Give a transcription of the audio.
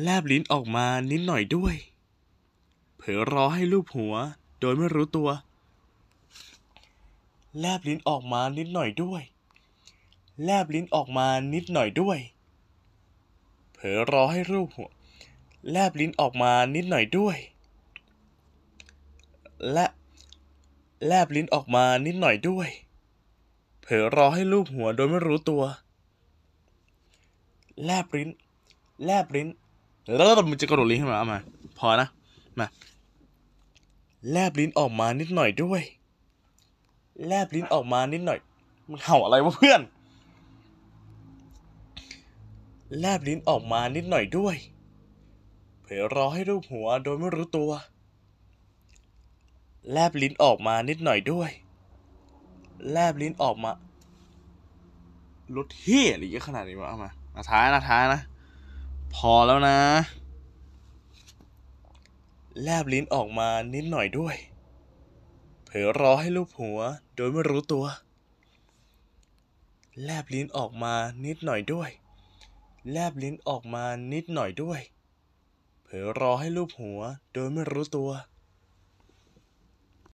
แลบลิ้นออกมานิดหน่อยด้วย เผลอรอให้รูปหัวโดยไม่รู้ตัว แลบลิ้นออกมานิดหน่อยด้วย แลบลิ้นออกมานิดหน่อยด้วย เผลอรอให้รูปหัว แลบลิ้นออกมานิดหน่อยด้วย และ แลบลิ้นออกมานิดหน่อยด้วย เผลอรอให้รูปหัวโดยไม่รู้ตัว แลบลิ้น แลบลิ้นแล้วมันจะกระโดดลิ้นขึ้นมาเอามาพอนะมาแลบลิ้นออกมานิดหน่อยด้วย แลบลิ้นออกมานิดหน่อยมันเห่าอะไรวะเพื่อน แลบลิ้นออกมานิดหน่อยด้วยเผยรอให้รูปหัวโดยไม่รู้ตัว แลบลิ้นออกมานิดหน่อยด้วย แลบลิ้นออกมารถเฮียหรือยังขนาดนี้วะเอามาท้ายนะท้ายนะพอแล้วนะ แลบลิ้นออกมานิดหน่อยด้วย เผลอรอให้ลูบหัว โดยไม่รู้ตัว แลบลิ้นออกมานิดหน่อยด้วย แลบลิ้นออกมานิดหน่อยด้วย เผลอรอให้ลูบหัว โดยไม่รู้ตัว